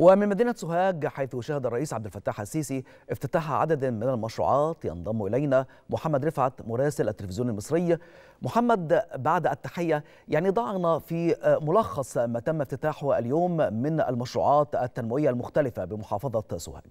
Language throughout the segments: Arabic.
ومن مدينة سوهاج حيث شهد الرئيس عبد الفتاح السيسي افتتاح عدد من المشروعات ينضم إلينا محمد رفعت مراسل التلفزيون المصري محمد بعد التحية يعني ضعنا في آه، ملخص ما تم افتتاحه اليوم من المشروعات التنموية المختلفة بمحافظة سوهاج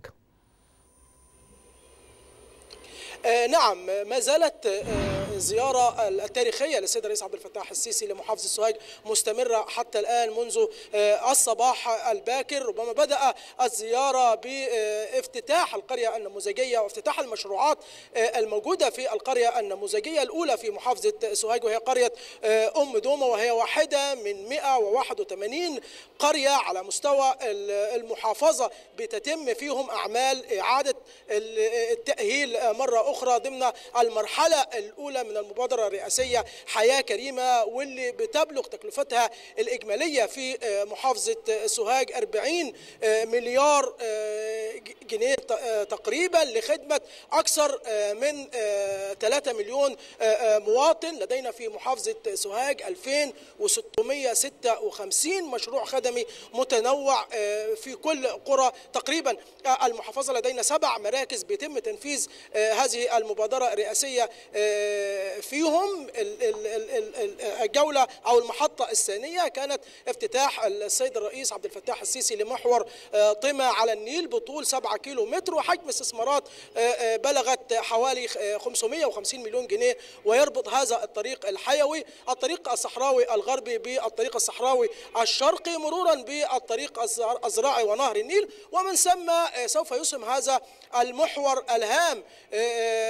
آه نعم ما زالت آه الزيارة التاريخية للسيد الرئيس عبد الفتاح السيسي لمحافظة السوهاج مستمرة حتى الآن منذ آه، الصباح الباكر ربما بدأ الزيارة بافتتاح القرية النموذجية وافتتاح المشروعات آه، الموجودة في القرية النموذجية الأولى في محافظة سوهاج وهي قرية آه، أم دومة وهي واحدة من 181 قرية على مستوى المحافظة بتتم فيهم أعمال إعادة التأهيل مرة أخرى ضمن المرحلة الأولى من المبادرة الرئاسية حياة كريمة واللي بتبلغ تكلفتها الإجمالية في آه، محافظة آه، سوهاج 40 آه، مليار جنيه تقريبا لخدمة أكثر من 3 مليون مواطن لدينا في محافظة سوهاج 2656 مشروع خدمي متنوع في كل قرى تقريبا المحافظة لدينا سبع مراكز بيتم تنفيذ هذه المبادرة الرئاسية فيهم الجولة أو المحطة الثانية كانت افتتاح السيد الرئيس عبد الفتاح السيسي لمحور آه، طمة على النيل بطول 7 كيلو متر وحجم استثمارات آه، آه، بلغت حوالي 550 مليون جنيه ويربط هذا الطريق الحيوي الطريق الصحراوي الغربي بالطريق الصحراوي الشرقي مرورا بالطريق الزراعي ونهر النيل ومن ثم سوف يسهم هذا المحور الهام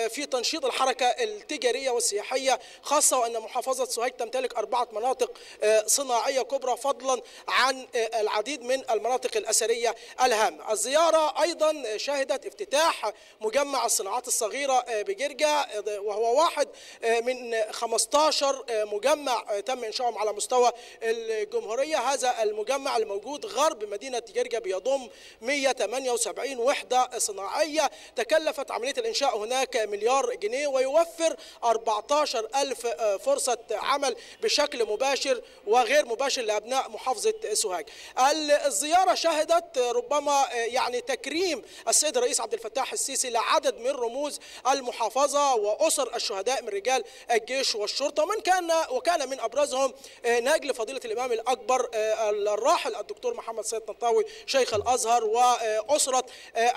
في تنشيط الحركة التجارية والسياحية خاصة وأن محافظة سوهاج تمتلك أربعة مناطق آه، صناعية كبرى فضلا عن آه، العديد من المناطق الأثرية الهامة الزيارة أيضا شهدت افتتاح مجمع الصناعات الصغيرة آه، بجرجة وهو واحد من 15 مجمع تم إنشاؤهم على مستوى الجمهورية هذا المجمع الموجود غرب مدينة جرجة بيضم 178 وحدة صناعية تكلفت عملية الإنشاء هناك مليار جنيه ويوفر 14000 آه، فرصة عمل بشكل مباشر وغير مباشر لأبناء محافظة سوهاج الزيارة شهدت ربما آه، يعني تكريم السيد الرئيس عبد الفتاح السيسي لعدد من رموز المحافظة وأسر الشهداء من رجال الجيش والشرطة من كان وكان من أبرزهم آه، نجل فضيلة الإمام الأكبر الراحل الدكتور محمد سيد نطاوي شيخ الأزهر وأسرة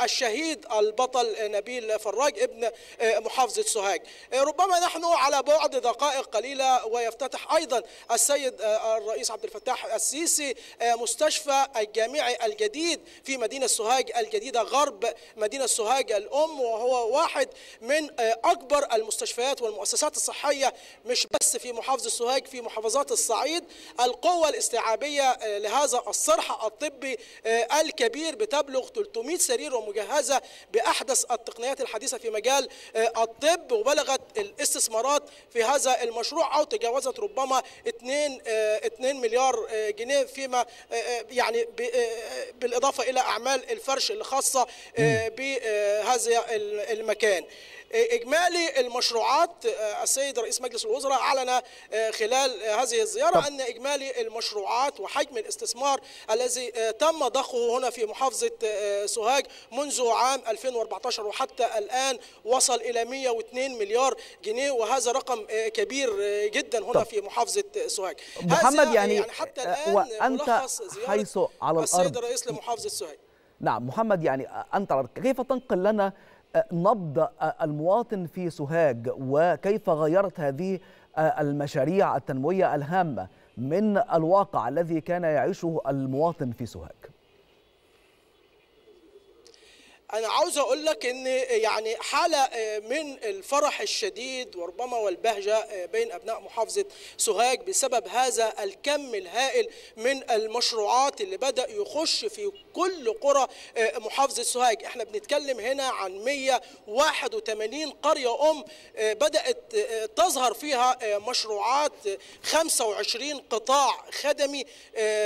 الشهيد البطل نبيل فراج ابن محافظة سوهاج ربما نحن نحن على بعد دقائق قليلة ويفتتح أيضا السيد آه، الرئيس عبد الفتاح السيسي آه، مستشفى الجامعي الجديد في مدينة سوهاج الجديدة غرب مدينة سوهاج الأم وهو واحد من آه، أكبر المستشفيات والمؤسسات الصحية مش بس في محافظة سوهاج في محافظات الصعيد القوة الاستيعابية لهذا الصرح الطبي الكبير بتبلغ 300 سرير ومجهزة بأحدث التقنيات الحديثة في مجال الطب وبلغت الاستثمار استثمارات في هذا المشروع أو تجاوزت ربما 2 2 آه، مليار آه، جنيه فيما آه، يعني بالإضافة إلى أعمال الفرش الخاصة بهذا المكان إجمالي المشروعات آه، السيد رئيس مجلس الوزراء أعلن آه، خلال آه، هذه الزيارة أن إجمالي المشروعات وحجم الاستثمار الذي تم ضخه هنا في محافظة سوهاج منذ عام 2014 وحتى الآن وصل إلى 102 مليار جنيه وهذا رقم كبير جدا هنا طب. في محافظة سوهاج محمد يعني, يعني حتى الآن وأنت حيث على الأرض السيد الرئيس لمحافظة سوهاج نعم محمد يعني أنت كيف تنقل لنا نبض المواطن في سوهاج وكيف غيرت هذه المشاريع التنموية الهامة من الواقع الذي كان يعيشه المواطن في سوهاج انا عاوز اقول لك ان يعني حاله آه، من الفرح الشديد وربما والبهجه آه، بين ابناء محافظه سوهاج بسبب هذا الكم الهائل من المشروعات اللي بدا يخش في كل قرى آه، محافظه سوهاج احنا بنتكلم هنا عن 181 قريه ام بدات تظهر فيها مشروعات 25 قطاع خدمي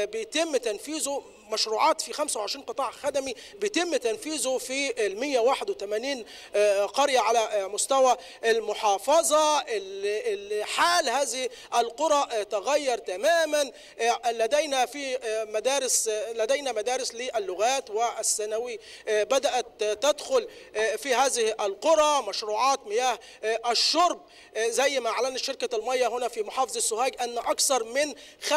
بيتم تنفيذه مشروعات في 25 قطاع خدمي بيتم تنفيذه في ال 181 آه، قرية على آه، مستوى المحافظة حال هذه القرى آه، تغير تماما لدينا في مدارس لدينا مدارس للغات والثانوي بدأت تدخل في هذه القرى مشروعات مياه الشرب زي ما اعلنت شركة المياه هنا في محافظة سوهاج أن أكثر من 95%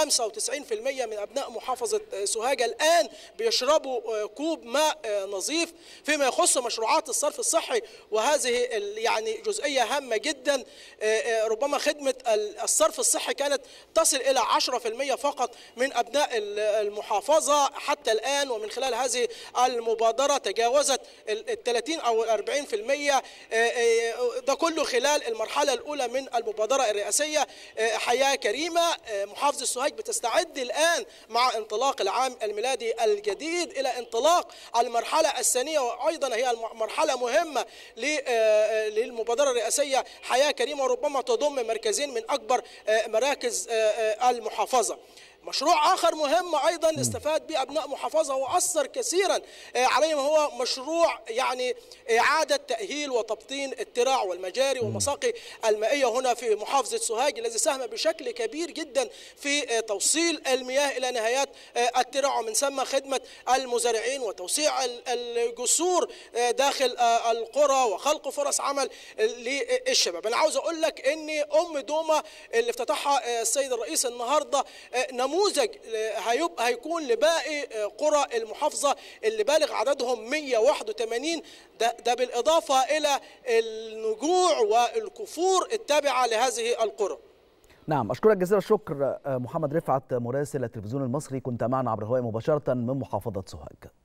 من أبناء محافظة سوهاج الآن الآن بيشربوا آه، كوب ماء آه، نظيف فيما يخص مشروعات الصرف الصحي وهذه يعني جزئية هامة جدا آه، ربما خدمة الصرف الصحي كانت تصل إلى 10% فقط من أبناء المحافظة حتى الآن ومن خلال هذه المبادرة تجاوزت ال 30 أو ال 40% ده كله خلال المرحلة الأولى من المبادرة الرئاسية حياة كريمة محافظة سوهاج بتستعد الآن مع انطلاق العام الميلادي النادي الجديد إلى انطلاق المرحلة الثانية وأيضا هي مرحلة مهمة آه، آه، للمبادرة الرئاسية حياة كريمة وربما تضم مركزين من أكبر آه، مراكز المحافظة مشروع آخر مهم أيضا استفاد به أبناء محافظة وأثر كثيرا آه، عليهم هو مشروع يعني إعادة تأهيل وتبطين الترع والمجاري والمساقي المائية هنا في محافظة سوهاج الذي ساهم بشكل كبير جدا في آه، توصيل المياه إلى نهايات آه، الترع ومن ثم خدمة المزارعين وتوسيع الجسور داخل القرى وخلق فرص عمل للشباب أنا عاوز أقول لك أن أم دوما اللي افتتحها السيد الرئيس النهاردة نموذج هيبقى هيكون لباقي آه، قرى المحافظه اللي بالغ عددهم 181 ده, ده بالاضافه الى النجوع والكفور التابعه لهذه القرى. نعم أشكرك جزيل الشكر آه، محمد رفعت مراسل التلفزيون المصري كنت معنا عبر الهواء مباشرة من محافظة سوهاج